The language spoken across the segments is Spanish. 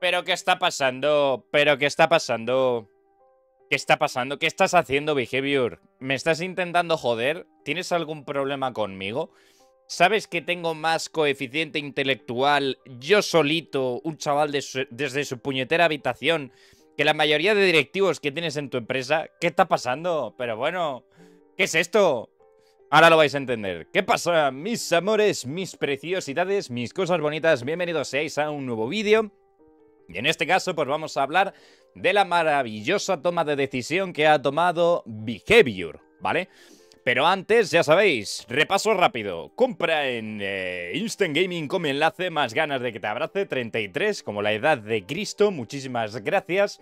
Pero ¿qué está pasando? Pero ¿qué está pasando? ¿Qué está pasando? ¿Qué estás haciendo, Behavior? ¿Me estás intentando joder? ¿Tienes algún problema conmigo? ¿Sabes que tengo más coeficiente intelectual yo solito, un chaval desde su puñetera habitación, que la mayoría de directivos que tienes en tu empresa? ¿Qué está pasando? Pero bueno, ¿qué es esto? Ahora lo vais a entender. ¿Qué pasa, mis amores, mis preciosidades, mis cosas bonitas? Bienvenidos seáis a un nuevo vídeo. Y en este caso, pues vamos a hablar de la maravillosa toma de decisión que ha tomado Behavior, ¿vale? Pero antes, ya sabéis, repaso rápido. Compra en eh, Instant Gaming con enlace, más ganas de que te abrace, 33, como la edad de Cristo. Muchísimas gracias.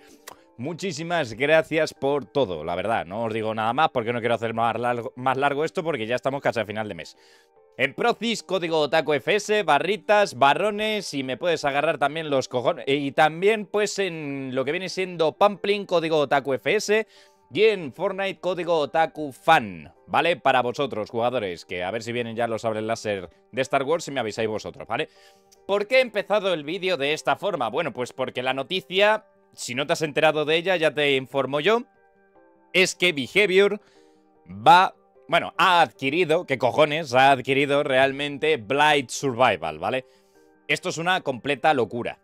Muchísimas gracias por todo, la verdad. No os digo nada más porque no quiero hacer más largo, más largo esto porque ya estamos casi al final de mes. En Procis, código Otaku FS, barritas, barrones y me puedes agarrar también los cojones. Y también pues en lo que viene siendo Pampling, código Otaku FS. Y en Fortnite, código Otaku Fan, ¿vale? Para vosotros, jugadores, que a ver si vienen ya los abren láser de Star Wars y me avisáis vosotros, ¿vale? ¿Por qué he empezado el vídeo de esta forma? Bueno, pues porque la noticia, si no te has enterado de ella, ya te informo yo, es que Behavior va bueno, ha adquirido, ¿qué cojones? Ha adquirido realmente Blight Survival, ¿vale? Esto es una completa locura,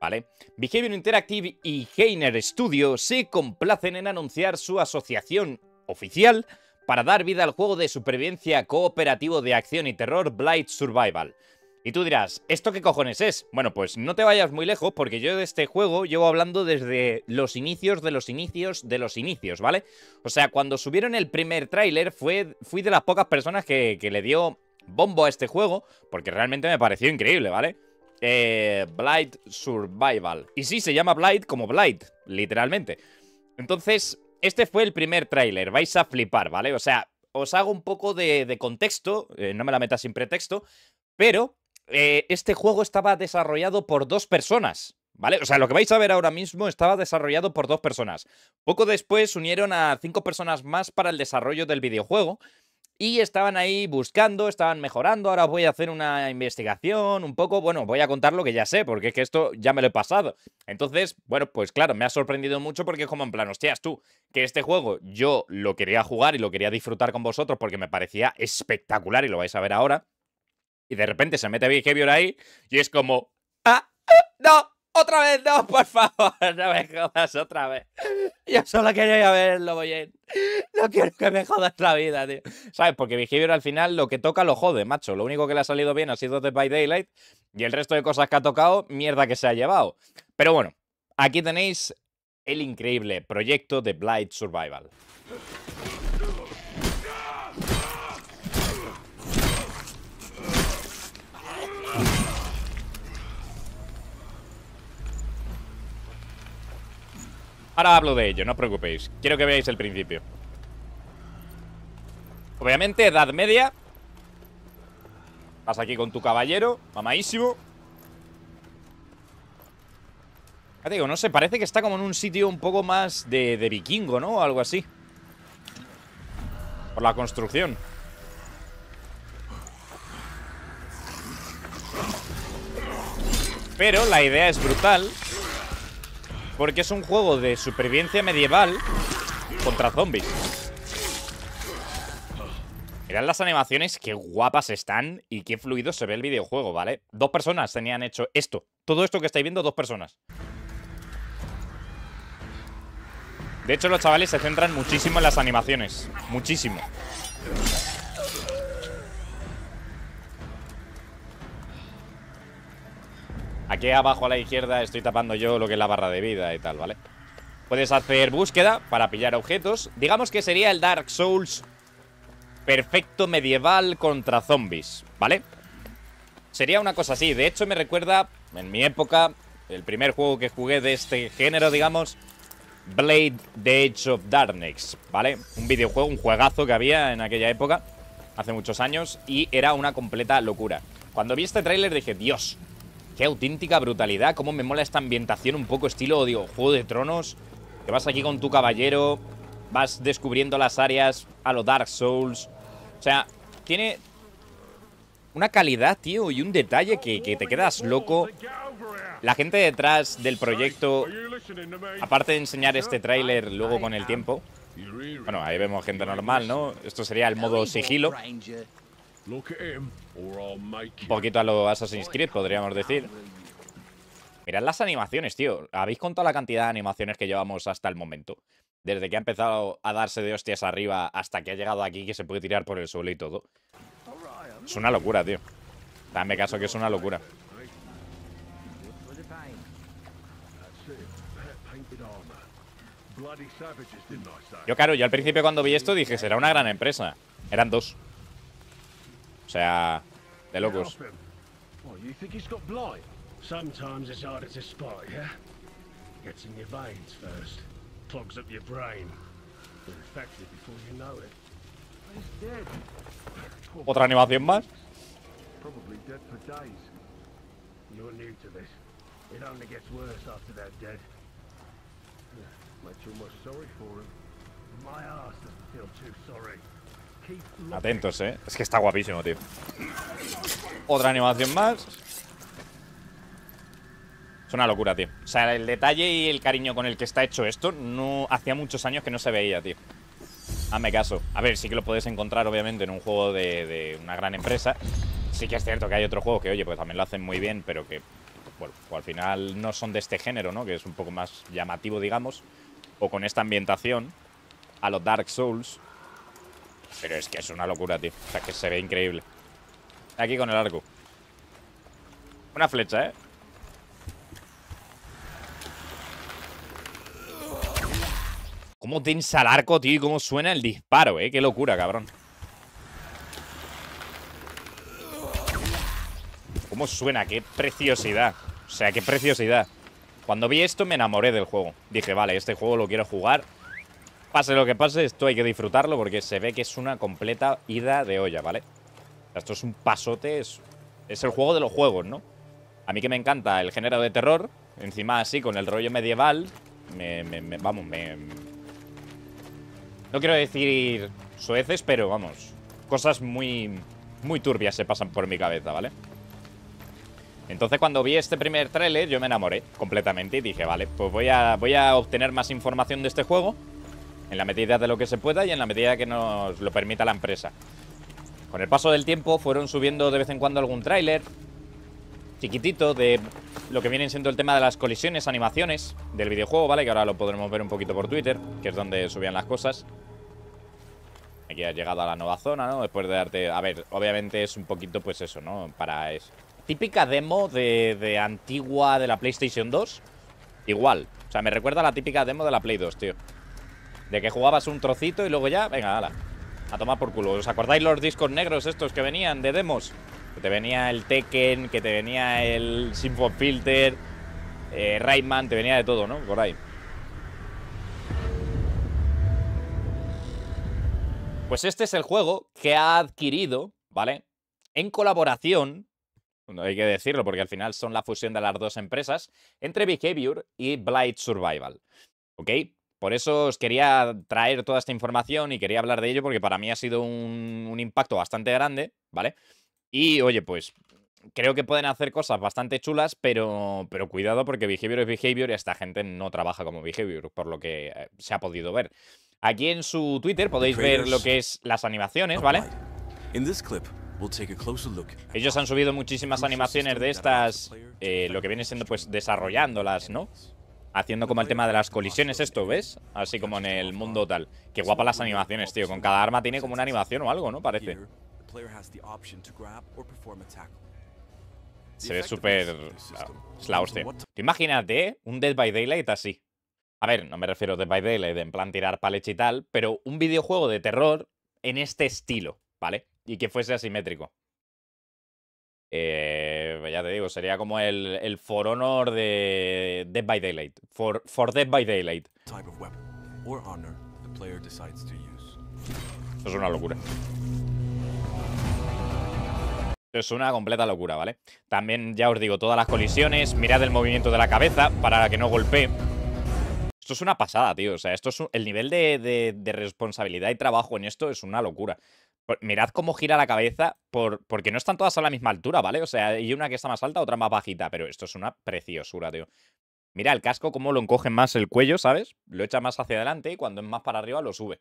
¿vale? Behavior Interactive y Heiner Studio se complacen en anunciar su asociación oficial para dar vida al juego de supervivencia cooperativo de acción y terror Blight Survival. Y tú dirás, ¿esto qué cojones es? Bueno, pues no te vayas muy lejos porque yo de este juego llevo hablando desde los inicios de los inicios de los inicios, ¿vale? O sea, cuando subieron el primer tráiler fui de las pocas personas que, le dio bombo a este juego porque realmente me pareció increíble, ¿vale? Eh, Blight Survival. Y sí, se llama Blight como Blight, literalmente. Entonces, este fue el primer tráiler, vais a flipar, ¿vale? O sea, os hago un poco de, contexto, eh, no me la metas sin pretexto, pero eh, este juego estaba desarrollado por dos personas. ¿Vale? O sea, lo que vais a ver ahora mismo estaba desarrollado por dos personas. Poco después unieron a cinco personas más para el desarrollo del videojuego y estaban ahí buscando, estaban mejorando. Ahora voy a hacer una investigación un poco. Bueno, voy a contar lo que ya sé, porque es que esto ya me lo he pasado. Entonces, bueno, pues claro, me ha sorprendido mucho porque es como en plan, hostias, tú, que este juego yo lo quería jugar y lo quería disfrutar con vosotros porque me parecía espectacular y lo vais a ver ahora. Y de repente se mete Behavior ahí y es como... Ah, ¡Ah! ¡No! ¡Otra vez no! ¡Por favor! ¡No me jodas otra vez! Yo solo quería ir a ver el Lobo No quiero que me jodas la vida, tío. ¿Sabes? Porque Behavior al final lo que toca lo jode, macho. Lo único que le ha salido bien ha sido The by Daylight y el resto de cosas que ha tocado, mierda que se ha llevado. Pero bueno, aquí tenéis el increíble proyecto de Blight Survival. Ahora hablo de ello, no os preocupéis. Quiero que veáis el principio. Obviamente, edad media. Vas aquí con tu caballero, mamadísimo. digo, no sé, parece que está como en un sitio un poco más de, de vikingo, ¿no? O algo así. Por la construcción. Pero la idea es brutal porque es un juego de supervivencia medieval contra zombies. Mirad las animaciones, qué guapas están y qué fluido se ve el videojuego, ¿vale? Dos personas tenían hecho esto. Todo esto que estáis viendo, dos personas. De hecho, los chavales se centran muchísimo en las animaciones. Muchísimo. Aquí abajo a la izquierda estoy tapando yo lo que es la barra de vida y tal, ¿vale? Puedes hacer búsqueda para pillar objetos. Digamos que sería el Dark Souls perfecto medieval contra zombies, ¿vale? Sería una cosa así. De hecho, me recuerda, en mi época, el primer juego que jugué de este género, digamos, Blade The Edge of Darkness, ¿vale? Un videojuego, un juegazo que había en aquella época, hace muchos años, y era una completa locura. Cuando vi este tráiler dije, Dios, Qué auténtica brutalidad, cómo me mola esta ambientación un poco estilo, digo, Juego de Tronos. Que vas aquí con tu caballero, vas descubriendo las áreas a lo Dark Souls. O sea, tiene una calidad, tío, y un detalle que, que te quedas loco. La gente detrás del proyecto, aparte de enseñar este tráiler luego con el tiempo, bueno, ahí vemos gente normal, ¿no? Esto sería el modo sigilo. Un poquito a lo Assassin's Creed, podríamos decir. Mirad las animaciones, tío. Habéis contado la cantidad de animaciones que llevamos hasta el momento. Desde que ha empezado a darse de hostias arriba hasta que ha llegado aquí, que se puede tirar por el suelo y todo. Es una locura, tío. Dame caso que es una locura. Yo, claro, yo al principio cuando vi esto dije, será una gran empresa. Eran dos. O sea, de locos. Sometimes it's harder to spot, yeah? Gets in your veins first, clogs up your brain. You're infected before you know it. He's dead. Otra animación más. Probably dead for days. You're new to this. It only gets worse after they're dead. Much almost sorry for him. My ass doesn't feel too sorry. Atentos, eh. Es que está guapísimo, tío. Otra animación más. Es una locura, tío. O sea, el detalle y el cariño con el que está hecho esto, no hacía muchos años que no se veía, tío. Hazme caso. A ver, sí que lo puedes encontrar, obviamente, en un juego de, una gran empresa. Sí que es cierto que hay otro juego que, oye, pues también lo hacen muy bien, pero que, bueno, al final no son de este género, ¿no? Que es un poco más llamativo, digamos. O con esta ambientación, a los Dark Souls, pero es que es una locura, tío. O sea, que se ve increíble. Aquí con el arco. Una flecha, ¿eh? Cómo tensa el arco, tío, y cómo suena el disparo, ¿eh? Qué locura, cabrón. Cómo suena, qué preciosidad. O sea, qué preciosidad. Cuando vi esto me enamoré del juego. Dije, vale, este juego lo quiero jugar Pase lo que pase, esto hay que disfrutarlo porque se ve que es una completa ida de olla, ¿vale? Esto es un pasote, es, es el juego de los juegos, ¿no? A mí que me encanta el género de terror, encima así con el rollo medieval, me, vamos, me... No quiero decir sueces, pero vamos, cosas muy, muy turbias se pasan por mi cabeza, ¿vale? Entonces cuando vi este primer tráiler yo me enamoré completamente y dije, vale, pues voy a, voy a obtener más información de este juego en la medida de lo que se pueda y en la medida que nos lo permita la empresa. Con el paso del tiempo fueron subiendo de vez en cuando algún tráiler chiquitito de lo que vienen siendo el tema de las colisiones, animaciones del videojuego, ¿vale? Que ahora lo podremos ver un poquito por Twitter, que es donde subían las cosas. Aquí ha llegado a la nueva zona, ¿no? Después de darte... A ver, obviamente es un poquito pues eso, ¿no? Para... eso Típica demo de, de antigua de la PlayStation 2. Igual. O sea, me recuerda a la típica demo de la Play 2, tío. De que jugabas un trocito y luego ya, venga, hala. A tomar por culo. ¿Os acordáis los discos negros estos que venían de demos? Que te venía el Tekken, que te venía el Symphon Filter, eh, Rayman, te venía de todo, ¿no? Por ahí. Pues este es el juego que ha adquirido, ¿vale? En colaboración, no hay que decirlo porque al final son la fusión de las dos empresas, entre Behavior y Blight Survival. ¿Ok? Por eso os quería traer toda esta información y quería hablar de ello porque para mí ha sido un, impacto bastante grande, ¿vale? Y oye, pues creo que pueden hacer cosas bastante chulas, pero, pero cuidado porque Behavior es Behavior y esta gente no trabaja como Behavior, por lo que eh, se ha podido ver. Aquí en su Twitter podéis ver lo que es las animaciones, oh, ¿vale? Ellos han subido muchísimas animaciones de estas, eh, lo que viene siendo pues desarrollándolas, ¿no? haciendo como el tema de las colisiones esto, ¿ves? Así como en el mundo tal. Qué guapas las animaciones, tío. Con cada arma tiene como una animación o algo, ¿no? Parece. Se ve súper... Ah, es la imagínate un Dead by Daylight así. A ver, no me refiero a Dead by Daylight en plan tirar palech y tal, pero un videojuego de terror en este estilo, ¿vale? Y que fuese asimétrico. Eh ya te digo, sería como el, el For Honor de Dead by Daylight. For, for Dead by Daylight. Eso es una locura. Es una completa locura, ¿vale? También, ya os digo, todas las colisiones, mirad el movimiento de la cabeza para que no golpee. Esto es una pasada, tío. O sea, esto es el nivel de responsabilidad y trabajo en esto es una locura. Mirad cómo gira la cabeza, por, porque no están todas a la misma altura, ¿vale? O sea, hay una que está más alta, otra más bajita, pero esto es una preciosura, tío. Mira el casco, cómo lo encoge más el cuello, ¿sabes? Lo echa más hacia adelante y cuando es más para arriba lo sube.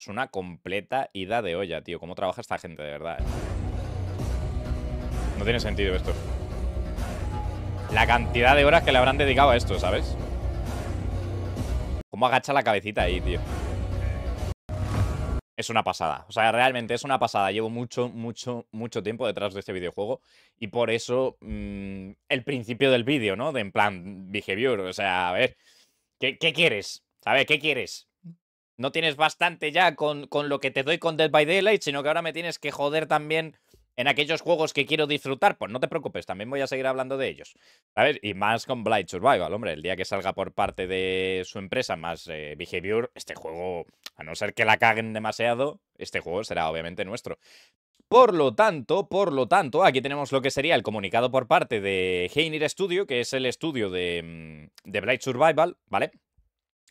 Es una completa ida de olla, tío. Cómo trabaja esta gente, de verdad. Eh. No tiene sentido esto. La cantidad de horas que le habrán dedicado a esto, ¿sabes? Cómo agacha la cabecita ahí, tío es una pasada. O sea, realmente es una pasada. Llevo mucho, mucho, mucho tiempo detrás de este videojuego y por eso mm, el principio del vídeo, ¿no? De en plan behavior. O sea, a ver, ¿qué, quieres? A ¿qué quieres? No tienes bastante ya con, con, lo que te doy con Dead by Daylight, sino que ahora me tienes que joder también en aquellos juegos que quiero disfrutar, pues no te preocupes, también voy a seguir hablando de ellos. A y más con Blight Survival, hombre, el día que salga por parte de su empresa más eh, Behavior, este juego, a no ser que la caguen demasiado, este juego será obviamente nuestro. Por lo tanto, por lo tanto, aquí tenemos lo que sería el comunicado por parte de Heinir Studio, que es el estudio de, mm, de Blight Survival, ¿vale?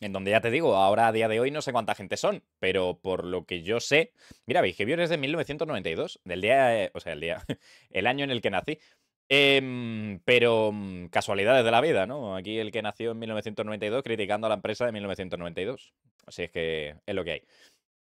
En donde ya te digo, ahora a día de hoy no sé cuánta gente son, pero por lo que yo sé, mira, que es de 1992, del día, eh, o sea, el día, el año en el que nací. Em, pero mm, casualidades de la vida, ¿no? Aquí el que nació en 1992 criticando a la empresa de 1992. Así es que es lo que hay.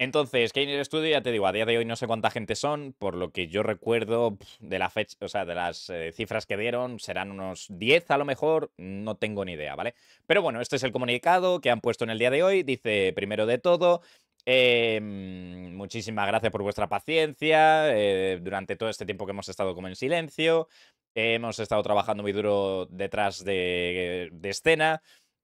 Entonces, Keynes Studio, ya te digo, a día de hoy no sé cuánta gente son, por lo que yo recuerdo de la fecha, o sea, de las eh, cifras que dieron, serán unos 10 a lo mejor, no tengo ni idea, ¿vale? Pero bueno, este es el comunicado que han puesto en el día de hoy, dice primero de todo, em, muchísimas gracias por vuestra paciencia eh, durante todo este tiempo que hemos estado como en silencio. hemos estado trabajando muy duro detrás de escena.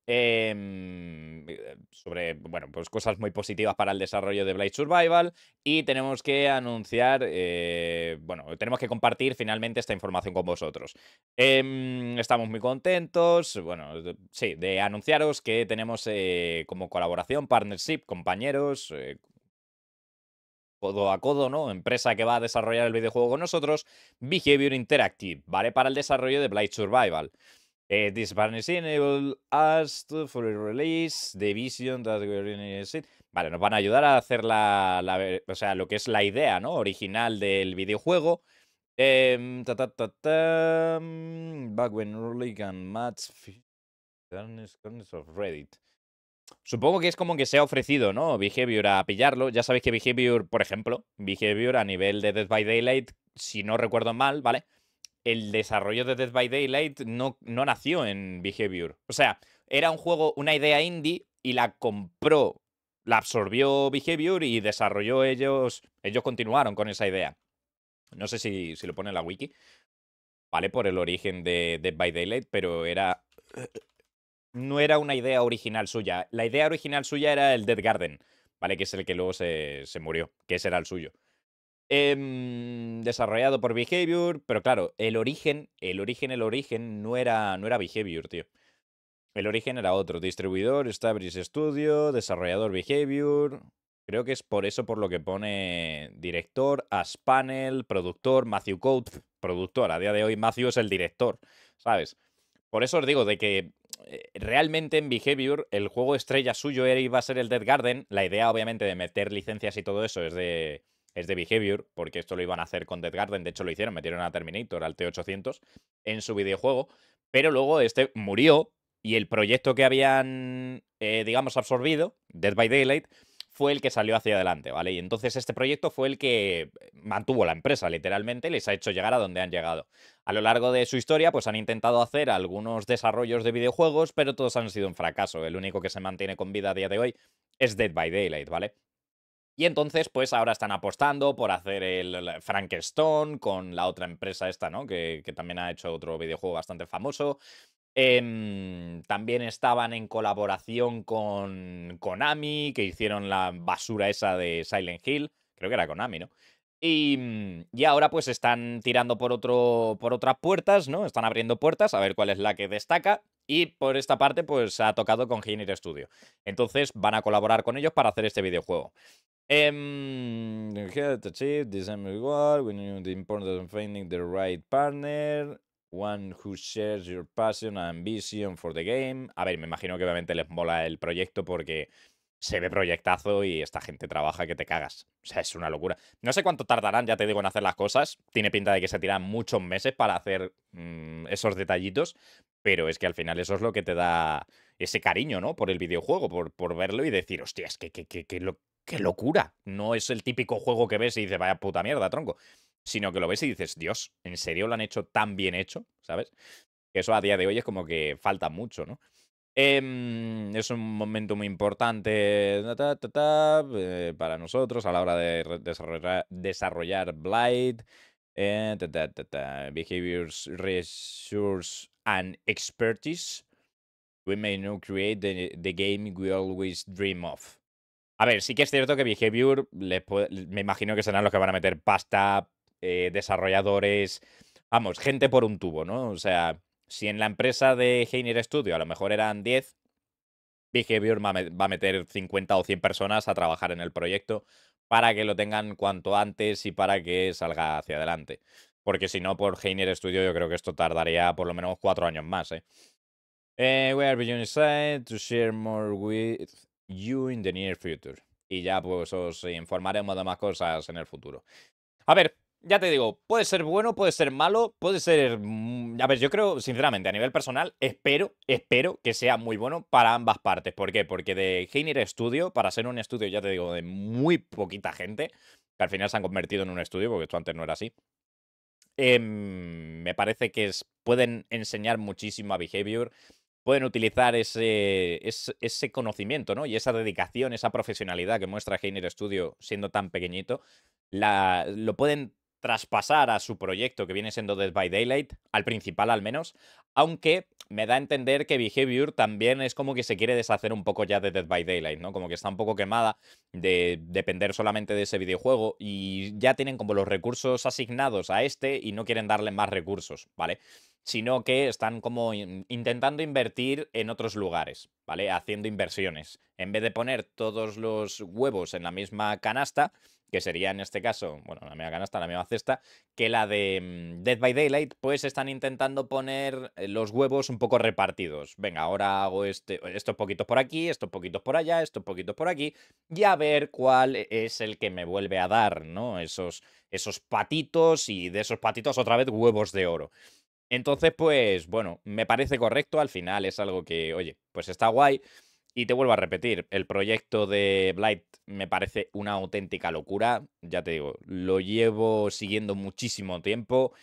Em, eh, sobre, bueno, pues cosas muy positivas para el desarrollo de Blade Survival y tenemos que anunciar, eh, bueno, tenemos que compartir finalmente esta información con vosotros. Em, estamos muy contentos, bueno, sí, de anunciaros que tenemos eh, como colaboración, partnership, compañeros, codo a codo, ¿no? Empresa que va a desarrollar el videojuego con nosotros, Behavior Interactive, ¿vale? Para el desarrollo de Blade Survival. Eh, this enable us to fully release the vision that we're in Vale, nos van a ayudar a hacer la, o sea, lo que es la idea, ¿no? Original del videojuego. Eh, ta, back when Ruling and Match Darkness of Reddit. Supongo que es como que se ha ofrecido, ¿no? Behavior a pillarlo. Ya sabéis que Behavior, por ejemplo, Behavior a nivel de Dead by Daylight, si no recuerdo mal, ¿vale? el desarrollo de Dead by Daylight no, no nació en Behavior. O sea, era un juego, una idea indie y la compró, la absorbió Behavior y desarrolló ellos, ellos continuaron con esa idea. No sé si, si lo pone en la wiki, ¿vale? Por el origen de Dead by Daylight, pero era... No era una idea original suya. La idea original suya era el Dead Garden, ¿vale? Que es el que luego se, se murió, que ese era el suyo. Em, desarrollado por Behavior, pero claro, el origen, el origen, el origen no era, no era Behavior, tío. El origen era otro, distribuidor, Stabris Studio, desarrollador Behavior. Creo que es por eso por lo que pone director, Aspanel, productor, Matthew Coat, productor. A día de hoy Matthew es el director, ¿sabes? Por eso os digo de que eh, realmente en Behavior el juego estrella suyo era, iba a ser el Dead Garden. La idea obviamente de meter licencias y todo eso es de, es de Behavior, porque esto lo iban a hacer con Dead Garden, de hecho lo hicieron, metieron a Terminator, al T800, en su videojuego, pero luego este murió y el proyecto que habían, eh, digamos, absorbido, Dead by Daylight, fue el que salió hacia adelante, ¿vale? Y entonces este proyecto fue el que mantuvo la empresa, literalmente, les ha hecho llegar a donde han llegado. A lo largo de su historia, pues han intentado hacer algunos desarrollos de videojuegos, pero todos han sido un fracaso. El único que se mantiene con vida a día de hoy es Dead by Daylight, ¿vale? Y entonces, pues ahora están apostando por hacer el, Frank Stone con la otra empresa esta, ¿no? Que, también ha hecho otro videojuego bastante famoso. Em, también estaban en colaboración con Konami, que hicieron la basura esa de Silent Hill. Creo que era Konami, ¿no? Mm, y, ahora pues están tirando por, otro, por otras puertas, ¿no? Están abriendo puertas a ver cuál es la que destaca. Y por esta parte pues ha tocado con Gineer Studio. Entonces van a colaborar con ellos para hacer este videojuego. Em, one who shares your passion and ambition for the game. A ver, me imagino que obviamente les mola el proyecto porque se ve proyectazo y esta gente trabaja que te cagas. O sea, es una locura. No sé cuánto tardarán, ya te digo, en hacer las cosas. Tiene pinta de que se tiran muchos meses para hacer mm, esos detallitos, pero es que al final eso es lo que te da ese cariño, ¿no? Por el videojuego, por, por verlo y decir, hostia, es que, qué locura. No es el típico juego que ves y dices, vaya puta mierda, tronco. Sino que lo ves y dices, Dios, ¿en serio lo han hecho tan bien hecho? ¿Sabes? eso a día de hoy es como que falta mucho, ¿no? Em, es un momento muy importante eh, para nosotros a la hora de desarrollar, Blight. Eh, behaviors, Resource and Expertise. We may now create the, game we always dream of. A ver, sí que es cierto que Behavior, me imagino que serán los que van a meter pasta, eh, desarrolladores, vamos, gente por un tubo, ¿no? O sea, si en la empresa de Heiner Studio a lo mejor eran 10, Behavior va a meter 50 o 100 personas a trabajar en el proyecto para que lo tengan cuanto antes y para que salga hacia adelante. Porque si no, por Heiner Studio yo creo que esto tardaría por lo menos cuatro años más. ¿eh? eh we are to share more with you in the near future. Y ya pues os informaremos de más cosas en el futuro. A ver, ya te digo, puede ser bueno, puede ser malo, puede ser... Mm, a ver, yo creo, sinceramente, a nivel personal, espero, espero que sea muy bueno para ambas partes. ¿Por qué? Porque de Heiner Studio, para ser un estudio, ya te digo, de muy poquita gente, que al final se han convertido en un estudio, porque esto antes no era así, em, me parece que pueden enseñar muchísimo a Behavior, pueden utilizar ese, ese, conocimiento, ¿no? Y esa dedicación, esa profesionalidad que muestra Heiner Studio siendo tan pequeñito, la, lo pueden traspasar a su proyecto que viene siendo Dead by Daylight, al principal al menos, aunque me da a entender que Behavior también es como que se quiere deshacer un poco ya de Dead by Daylight, ¿no? Como que está un poco quemada de depender solamente de ese videojuego y ya tienen como los recursos asignados a este y no quieren darle más recursos, ¿vale? Sino que están como intentando invertir en otros lugares, ¿vale? Haciendo inversiones. En vez de poner todos los huevos en la misma canasta, que sería en este caso, bueno, la misma canasta, la misma cesta, que la de mm, Dead by Daylight, pues están intentando poner eh, los huevos un poco repartidos. Venga, ahora hago este, estos poquitos por aquí, estos poquitos por allá, estos poquitos por aquí, y a ver cuál e, es el que me vuelve a dar, ¿no? Esos, esos patitos y de esos patitos otra vez huevos de oro. Entonces, pues bueno, me parece correcto, al final es algo que, oye, pues está guay. Y te vuelvo a repetir, el proyecto de Blight me parece una auténtica locura, ya te digo, lo llevo siguiendo muchísimo tiempo.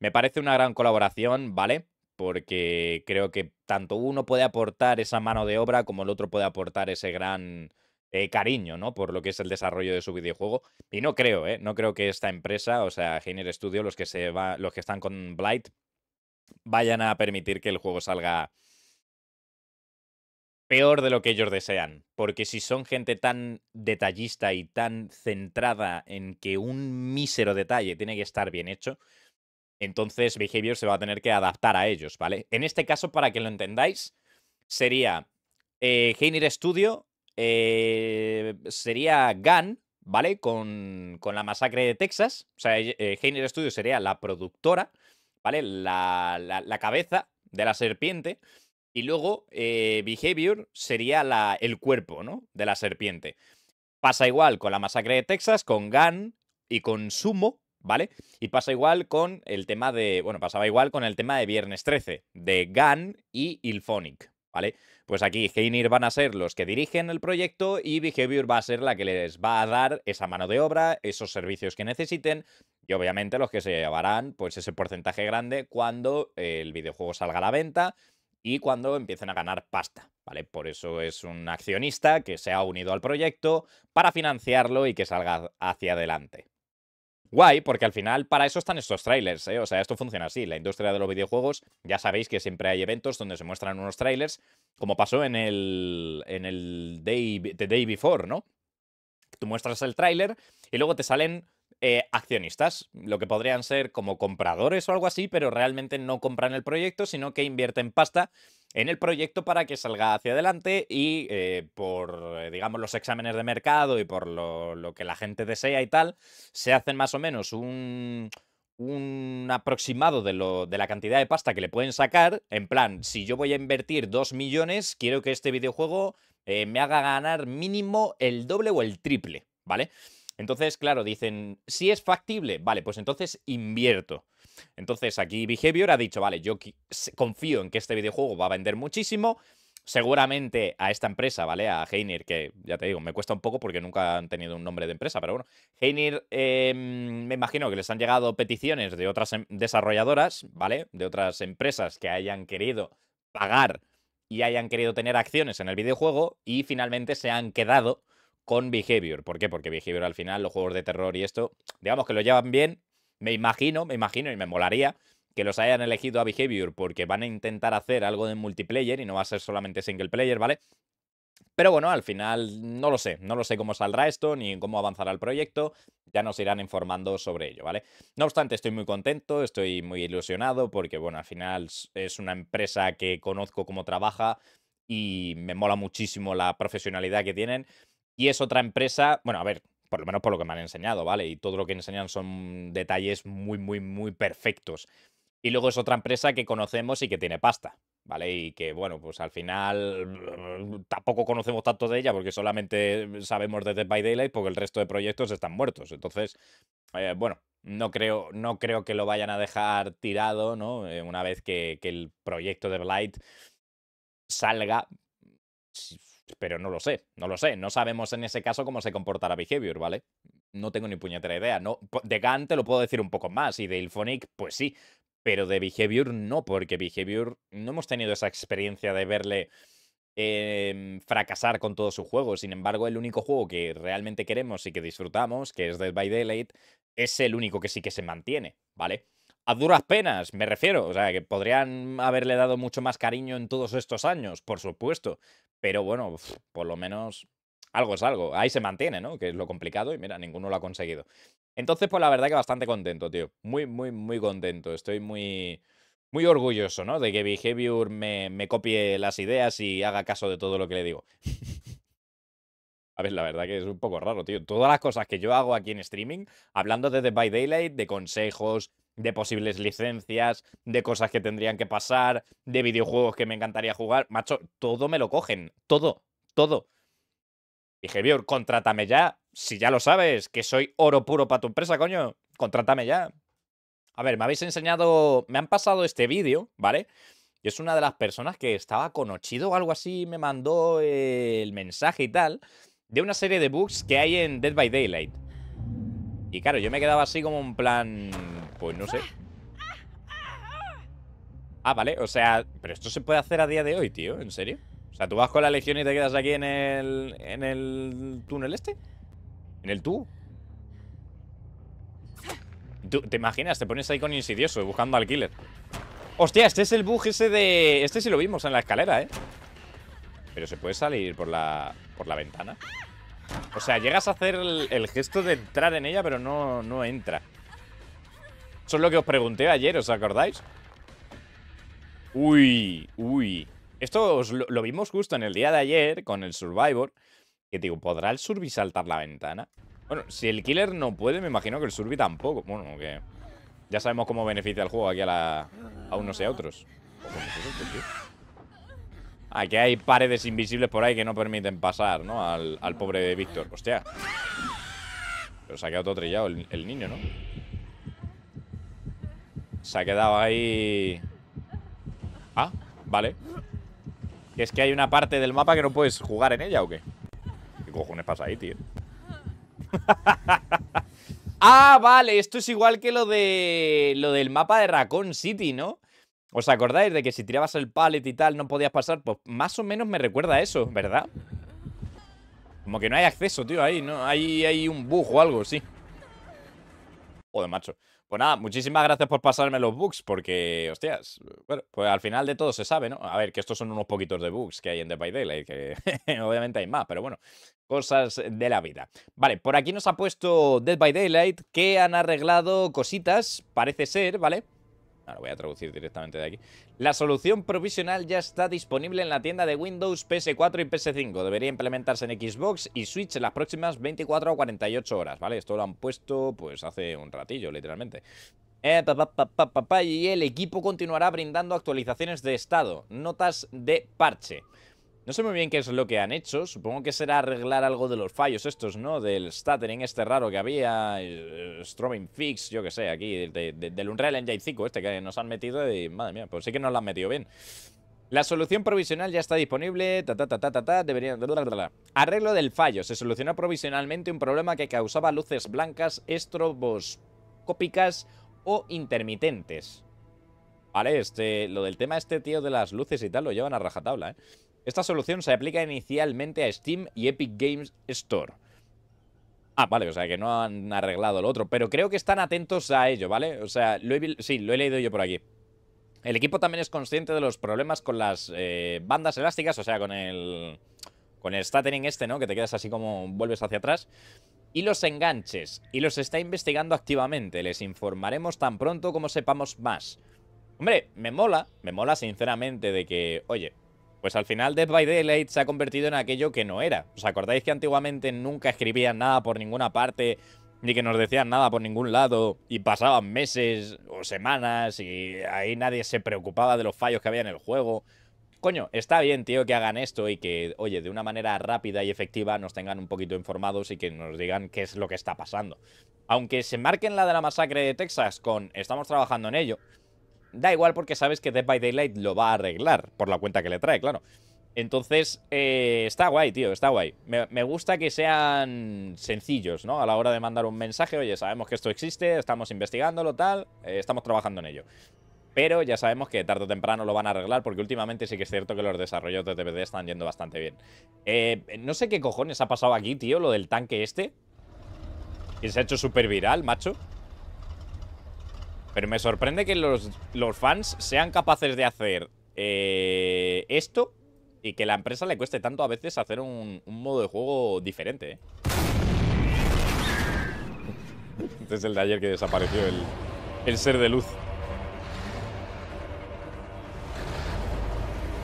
Me parece una gran colaboración, ¿vale? Porque creo que tanto uno puede aportar esa mano de obra como el otro puede aportar ese gran eh, cariño, ¿no? Por lo que es el desarrollo de su videojuego. Y no creo, ¿eh? No creo que esta empresa, o sea, Heiner Studio, los que, se los que están con Blight, vayan a permitir que el juego salga peor de lo que ellos desean. Porque si son gente tan detallista y tan centrada en que un mísero detalle tiene que estar bien hecho, entonces Behavior se va a tener que adaptar a ellos, ¿vale? En este caso, para que lo entendáis, sería eh, Heiner Studio, eh, sería Gunn, ¿vale? Con, con, la masacre de Texas. O sea, eh, Heiner Studio sería la productora, ¿vale? la, la cabeza de la serpiente. Y luego, eh, behavior sería la, el cuerpo, ¿no? De la serpiente. Pasa igual con la masacre de Texas, con GAN y con Sumo, ¿vale? Y pasa igual con el tema de. Bueno, pasaba igual con el tema de Viernes 13, de GAN y Ilphonic, ¿vale? Pues aquí Heinir van a ser los que dirigen el proyecto y Behavior va a ser la que les va a dar esa mano de obra, esos servicios que necesiten y obviamente los que se llevarán pues ese porcentaje grande cuando el videojuego salga a la venta y cuando empiecen a ganar pasta, ¿vale? Por eso es un accionista que se ha unido al proyecto para financiarlo y que salga hacia adelante. Guay, porque al final para eso están estos trailers, ¿eh? O sea, esto funciona así. La industria de los videojuegos, ya sabéis que siempre hay eventos donde se muestran unos trailers, como pasó en el, en el day, The Day Before, ¿no? Tú muestras el tráiler y luego te salen eh, accionistas, lo que podrían ser como compradores o algo así, pero realmente no compran el proyecto, sino que invierten pasta en el proyecto para que salga hacia adelante y eh, por, eh, digamos, los exámenes de mercado y por lo, que la gente desea y tal, se hacen más o menos un, aproximado de, la cantidad de pasta que le pueden sacar. En plan, si yo voy a invertir 2 millones, quiero que este videojuego me haga ganar mínimo el doble o el triple, ¿vale? Entonces, claro, dicen, si es factible, vale, pues entonces invierto. Entonces aquí Behavior ha dicho, vale, yo confío en que este videojuego va a vender muchísimo. Seguramente a esta empresa, ¿vale? A Heinir, que ya te digo, me cuesta un poco porque nunca han tenido un nombre de empresa, pero bueno. Heinir, em, me imagino que les han llegado peticiones de otras em-, desarrolladoras, ¿vale? De otras empresas que hayan querido pagar y hayan querido tener acciones en el videojuego y finalmente se han quedado con Behavior. ¿Por qué? Porque Behavior al final, los juegos de terror y esto, digamos que lo llevan bien. Me imagino, me imagino y me molaría que los hayan elegido a Behavior porque van a intentar hacer algo de multiplayer y no va a ser solamente single player, ¿vale? Pero bueno, al final no lo sé, no lo sé cómo saldrá esto ni cómo avanzará el proyecto, ya nos irán informando sobre ello, ¿vale? No obstante, estoy muy contento, estoy muy ilusionado porque bueno, al final es una empresa que conozco cómo trabaja y me mola muchísimo la profesionalidad que tienen y es otra empresa, bueno, a ver, por lo menos por lo que me han enseñado, ¿vale? Y todo lo que enseñan son detalles muy, muy, muy perfectos. Y luego es otra empresa que conocemos y que tiene pasta, ¿vale? Y que, bueno, pues al final tampoco conocemos tanto de ella porque solamente sabemos de Dead by Daylight porque el resto de proyectos están muertos. Entonces, eh, bueno, no creo, no creo que lo vayan a dejar tirado, ¿no? Eh, una vez que, que el proyecto de Blight salga, pero no lo sé, no lo sé. No sabemos en ese caso cómo se comportará Behavior, ¿vale? No tengo ni puñetera idea. No, de Gantt lo puedo decir un poco más y de Ilphonic, pues sí. Pero de Behavior no, porque Behavior no hemos tenido esa experiencia de verle em, fracasar con todo su juego. Sin embargo, el único juego que realmente queremos y que disfrutamos, que es Dead by Daylight, es el único que sí que se mantiene, ¿vale? a duras penas, me refiero. O sea, que podrían haberle dado mucho más cariño en todos estos años, por supuesto. Pero bueno, por lo menos algo es algo. Ahí se mantiene, ¿no? Que es lo complicado y mira, ninguno lo ha conseguido. Entonces, pues la verdad que bastante contento, tío. Muy, muy, muy contento. Estoy muy, muy orgulloso, ¿no? De que Behavior me, me copie las ideas y haga caso de todo lo que le digo. A ver, la verdad que es un poco raro, tío. Todas las cosas que yo hago aquí en streaming, hablando de The By Daylight, de consejos, de posibles licencias, de cosas que tendrían que pasar, de videojuegos que me encantaría jugar, macho, todo me lo cogen. Todo, todo. Dije, Bior, contrátame ya. Si ya lo sabes, que soy oro puro para tu empresa, coño. Contrátame ya. A ver, me habéis enseñado. Me han pasado este vídeo, ¿vale? Y es una de las personas que estaba con Ochido o algo así, me mandó el mensaje y tal de una serie de bugs que hay en Dead by Daylight. Y claro, yo me quedaba así como un plan... Pues no sé. Ah, vale, o sea... Pero esto se puede hacer a día de hoy, tío, ¿en serio? O sea, tú vas con la legión y te quedas aquí en el... En el túnel este. En el ¿Tú, ¿Te imaginas? Te pones ahí con insidioso buscando al killer. Hostia, este es el bug ese de... Este sí lo vimos en la escalera, ¿eh? ¿Pero se puede salir por la, por la ventana? O sea, llegas a hacer el, gesto de entrar en ella, pero no, no entra. Eso es lo que os pregunté ayer, ¿os acordáis? Uy, uy. Esto lo, vimos justo en el día de ayer con el Survivor. Que digo, ¿podrá el Survi saltar la ventana? Bueno, si el Killer no puede, me imagino que el Survi tampoco. Bueno, que ya sabemos cómo beneficia el juego aquí a, unos y a otros. Aquí hay paredes invisibles por ahí que no permiten pasar, ¿no? Al, pobre Víctor. Hostia. Pero se ha quedado todo trillado el, niño, ¿no? Se ha quedado ahí... Ah, vale. ¿Es que hay una parte del mapa que no puedes jugar en ella o qué? ¿Qué cojones pasa ahí, tío? ah, vale, esto es igual que lo de... Lo del mapa de Raccoon City, ¿no? ¿Os acordáis de que si tirabas el pallet y tal no podías pasar? Pues más o menos me recuerda eso, ¿verdad? Como que no hay acceso, tío, ahí, ¿no? Ahí hay un bug o algo, sí. Joder, macho. Pues nada, muchísimas gracias por pasarme los bugs, porque, hostias, bueno, pues al final de todo se sabe, ¿no? A ver, que estos son unos poquitos de bugs que hay en Dead by Daylight, que obviamente hay más, pero bueno, cosas de la vida. Vale, por aquí nos ha puesto Dead by Daylight, que han arreglado cositas, parece ser, ¿vale? vale Ahora voy a traducir directamente de aquí. La solución provisional ya está disponible en la tienda de Windows, PS4 y PS5. Debería implementarse en Xbox y Switch en las próximas 24 a 48 horas, ¿vale? Esto lo han puesto pues hace un ratillo, literalmente. Eh, y el equipo continuará brindando actualizaciones de estado, notas de parche. No sé muy bien qué es lo que han hecho. Supongo que será arreglar algo de los fallos estos, ¿no? Del stuttering este raro que había. Eh, Strobing Fix, yo qué sé, aquí. del Unreal Engine 5 este que nos han metido. Y madre mía, pues sí que nos lo han metido bien. La solución provisional ya está disponible. Ta, ta, ta, ta, ta, debería... Arreglo del fallo. Se solucionó provisionalmente un problema que causaba luces blancas, estroboscópicas o intermitentes. Vale, este, lo del tema este tío de las luces y tal lo llevan a rajatabla, ¿eh? Esta solución se aplica inicialmente a Steam y Epic Games Store. Ah, vale, o sea que no han arreglado lo otro, pero creo que están atentos a ello, ¿vale? O sea, sí, lo he leído yo por aquí. El equipo también es consciente de los problemas con las eh, bandas elásticas, o sea, con el con el stuttering este, ¿no? Que te quedas así como vuelves hacia atrás. Y los enganches. Y los está investigando activamente. Les informaremos tan pronto como sepamos más. Hombre, me mola, me mola sinceramente de que, oye, pues al final Death by Daylight se ha convertido en aquello que no era. ¿Os acordáis que antiguamente nunca escribían nada por ninguna parte, ni que nos decían nada por ningún lado, y pasaban meses o semanas y ahí nadie se preocupaba de los fallos que había en el juego? Coño, está bien, tío, que hagan esto y que, oye, de una manera rápida y efectiva nos tengan un poquito informados y que nos digan qué es lo que está pasando. Aunque se marquen la de la masacre de Texas con estamos trabajando en ello, Da igual porque sabes que Dead by Daylight lo va a arreglar, por la cuenta que le trae, claro. Entonces, eh, está guay, tío, está guay. Me, gusta que sean sencillos, ¿no? A la hora de mandar un mensaje, oye, sabemos que esto existe, estamos investigándolo, tal, eh, estamos trabajando en ello. Pero ya sabemos que tarde o temprano lo van a arreglar, porque últimamente sí que es cierto que los desarrollos de DVD están yendo bastante bien. Eh, no sé qué cojones ha pasado aquí, tío, lo del tanque este. Que se ha hecho súper viral, macho. Pero me sorprende que los, fans sean capaces de hacer eh, esto y que la empresa le cueste tanto a veces hacer un, modo de juego diferente. ¿eh? este es el de ayer que desapareció el, el ser de luz.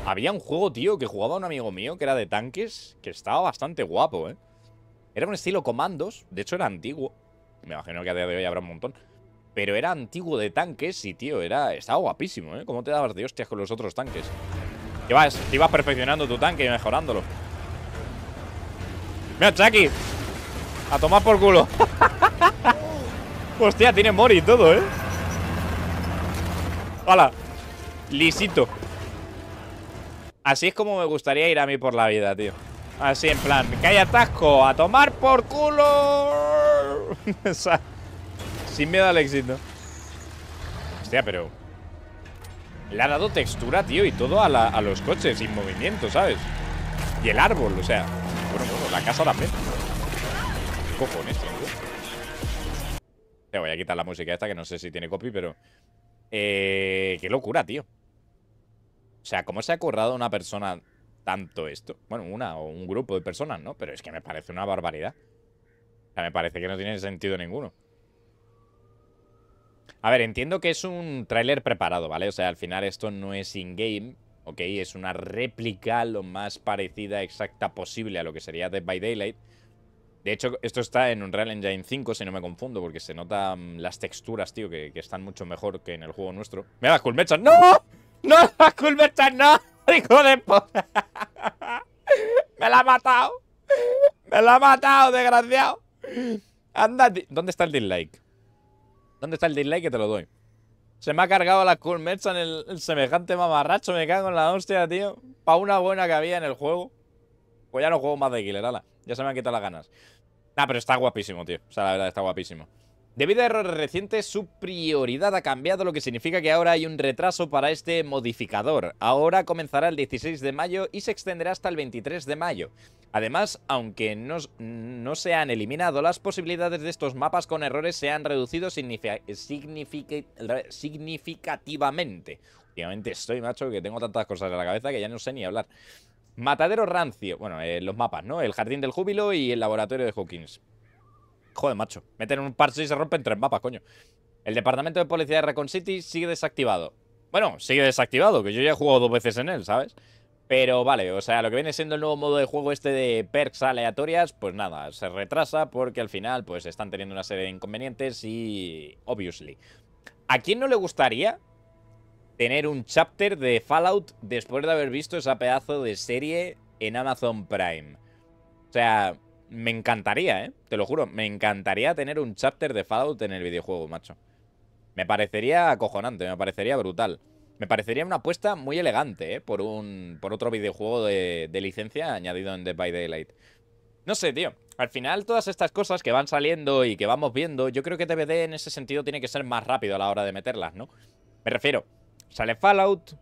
Había un juego, tío, que jugaba un amigo mío que era de tanques, que estaba bastante guapo, ¿eh? Era un estilo comandos, de hecho era antiguo. Me imagino que a día de hoy habrá un montón. Pero era antiguo de tanques y, tío, era estaba guapísimo, ¿eh? ¿Cómo te dabas de hostias con los otros tanques? Te ibas, te ibas perfeccionando tu tanque y mejorándolo. ¡Mira, Chucky! A tomar por culo. Hostia, tiene mori y todo, ¿eh? ¡Hala! Lisito. Así es como me gustaría ir a mí por la vida, tío. Así en plan, que hay atasco, a tomar por culo. Sin miedo al éxito. Hostia, pero... Le ha dado textura, tío, y todo a, los coches, sin movimiento, ¿sabes? Y el árbol, o sea... Bueno, la casa también. ¿Qué cojones, tío? Te voy a quitar la música esta, que no sé si tiene copy, pero... Eh, qué locura, tío. O sea, ¿cómo se ha currado una persona tanto esto? Bueno, una o un grupo de personas, ¿no? Pero es que me parece una barbaridad. O sea, me parece que no tiene sentido ninguno. A ver, entiendo que es un tráiler preparado, ¿vale? O sea, al final esto no es in-game, ¿ok? Es una réplica lo más parecida, exacta posible a lo que sería Dead by Daylight. De hecho, esto está en Unreal Engine 5, si no me confundo, porque se notan las texturas, tío, que, están mucho mejor que en el juego nuestro. ¡Me das Culmechas! ¡No! ¡No las Culmechas! ¡No! ¡Hijo de puta! ¡Me la ha matado! ¡Me la ha matado, desgraciado! Anda, ¿dónde está el dislike? ¿Dónde está el dislike que te lo doy? Se me ha cargado la cool en el, el, semejante mamarracho. Me cago en la hostia, tío. Pa' una buena que había en el juego. Pues ya no juego más de killer, ala. Ya se me han quitado las ganas. Nah, pero está guapísimo, tío. O sea, la verdad, está guapísimo. Debido a errores recientes, su prioridad ha cambiado, lo que significa que ahora hay un retraso para este modificador. Ahora comenzará el 16 de mayo y se extenderá hasta el 23 de mayo. Además, aunque no, no se han eliminado, las posibilidades de estos mapas con errores se han reducido significativamente. Últimamente estoy, macho, que tengo tantas cosas en la cabeza que ya no sé ni hablar. Matadero rancio, bueno, eh, los mapas, ¿no? El Jardín del Júbilo y el Laboratorio de Hawkins. Joder, macho. Meten un parche y se rompen tres mapas, coño. El departamento de policía de Recon City sigue desactivado. Bueno, sigue desactivado, que yo ya he jugado dos veces en él, ¿sabes? Pero vale, o sea, lo que viene siendo el nuevo modo de juego este de perks aleatorias, pues nada, se retrasa porque al final pues están teniendo una serie de inconvenientes y... Obviously. ¿A quién no le gustaría tener un chapter de Fallout después de haber visto esa pedazo de serie en Amazon Prime? O sea, me encantaría, ¿eh? Te lo juro, me encantaría tener un chapter de Fallout en el videojuego, macho. Me parecería acojonante, me parecería brutal. Me parecería una apuesta muy elegante, ¿eh? Por, un, por otro videojuego de, licencia añadido en Dead by Daylight. No sé, tío. Al final, todas estas cosas que van saliendo y que vamos viendo, yo creo que TBD en ese sentido tiene que ser más rápido a la hora de meterlas, ¿no? Me refiero, sale Fallout,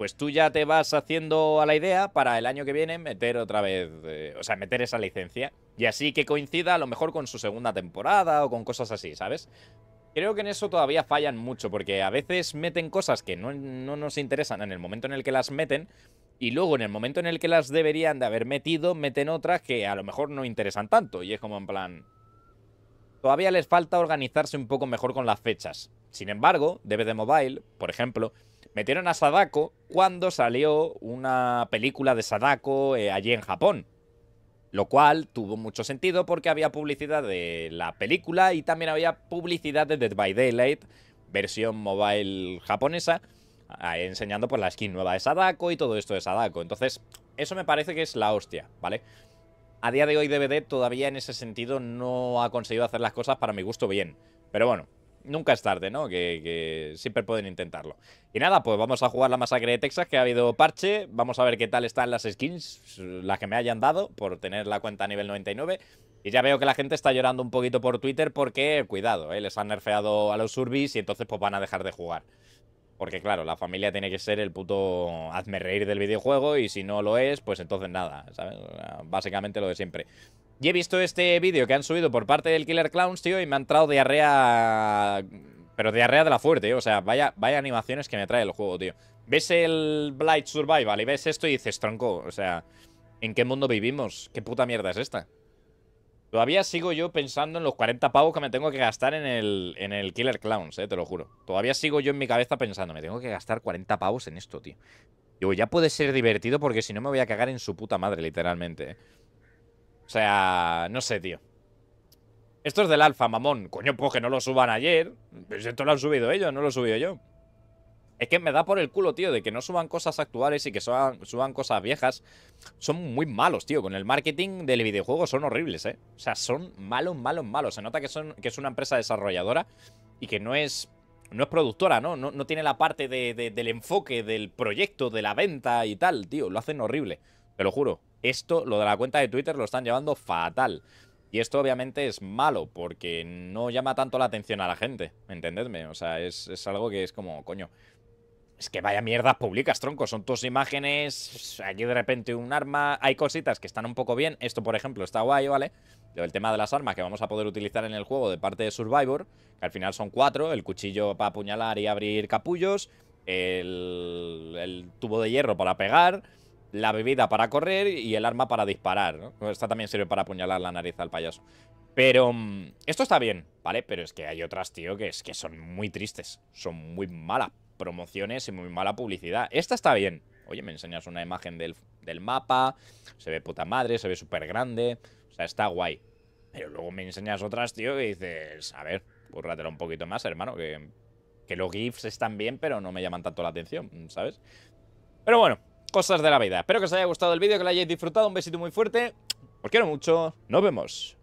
pues tú ya te vas haciendo a la idea para el año que viene meter otra vez, eh, o sea, meter esa licencia. Y así que coincida a lo mejor con su segunda temporada o con cosas así, ¿sabes? Creo que en eso todavía fallan mucho, porque a veces meten cosas que no, no nos interesan en el momento en el que las meten, y luego en el momento en el que las deberían de haber metido, meten otras que a lo mejor no interesan tanto. Y es como en plan... Todavía les falta organizarse un poco mejor con las fechas. Sin embargo, DBD Mobile, por ejemplo, Metieron a Sadako cuando salió una película de Sadako eh, allí en Japón. Lo cual tuvo mucho sentido porque había publicidad de la película y también había publicidad de Dead by Daylight, versión mobile japonesa, ah, enseñando pues la skin nueva de Sadako y todo esto de Sadako. Entonces, eso me parece que es la hostia, ¿vale? A día de hoy DVD todavía en ese sentido no ha conseguido hacer las cosas para mi gusto bien. Pero bueno, nunca es tarde, ¿no? Que, siempre pueden intentarlo. Y nada, pues vamos a jugar la masacre de Texas, que ha habido parche. Vamos a ver qué tal están las skins, las que me hayan dado, por tener la cuenta a nivel 99. Y ya veo que la gente está llorando un poquito por Twitter porque, cuidado, ¿eh? les han nerfeado a los Urbis y entonces pues van a dejar de jugar. Porque claro, la familia tiene que ser el puto hazme reír del videojuego y si no lo es, pues entonces nada, ¿sabes? Básicamente lo de siempre. Y he visto este vídeo que han subido por parte del Killer Clowns, tío, y me ha entrado diarrea... Pero diarrea de la fuerte, o sea, vaya, vaya animaciones que me trae el juego, tío. Ves el Blight Survival y ves esto y dices, tronco, o sea, ¿en qué mundo vivimos? ¿Qué puta mierda es esta? Todavía sigo yo pensando en los 40 pavos que me tengo que gastar en el, en el Killer Clowns, eh, te lo juro. Todavía sigo yo en mi cabeza pensando, me tengo que gastar 40 pavos en esto, tío. Digo, ya puede ser divertido porque si no me voy a cagar en su puta madre, literalmente, eh. O sea, no sé, tío. Esto es del alfa, mamón. Coño, pues que no lo suban ayer. Pues esto lo han subido ellos, no lo he subido yo. Es que me da por el culo, tío, de que no suban cosas actuales y que suban, cosas viejas. Son muy malos, tío. Con el marketing del videojuego son horribles, ¿eh? O sea, son malos, malos, malos. Se nota que, son, que es una empresa desarrolladora y que no es, no es productora, ¿no? No, tiene la parte del enfoque, del proyecto, de la venta y tal, tío. Lo hacen horrible. Te lo juro. Esto, lo de la cuenta de Twitter, lo están llevando fatal. Y esto obviamente es malo, porque no llama tanto la atención a la gente, entendedme. O sea, es, algo que es como, coño, es que vaya mierdas públicas, tronco. Son tus imágenes. Aquí de repente un arma. Hay cositas que están un poco bien. Esto, por ejemplo, está guay, ¿vale? El tema de las armas que vamos a poder utilizar en el juego de parte de Survivor. Que al final son cuatro. El cuchillo para apuñalar y abrir capullos. El, el tubo de hierro para pegar la bebida para correr y el arma para disparar, ¿no? Esta también sirve para apuñalar la nariz al payaso. Pero mm, esto está bien, ¿vale? Pero es que hay otras, tío, que, es, que son muy tristes. Son muy malas promociones y muy mala publicidad. Esta está bien. Oye, me enseñas una imagen del, mapa. Se ve puta madre, se ve súper grande. O sea, está guay. Pero luego me enseñas otras, tío, que dices... A ver, búrratela un poquito más, hermano, que... Que los GIFs están bien, pero no me llaman tanto la atención, ¿sabes? Pero bueno, cosas de la vida. Espero que os haya gustado el vídeo, que lo hayáis disfrutado. Un besito muy fuerte. Os quiero mucho. Nos vemos.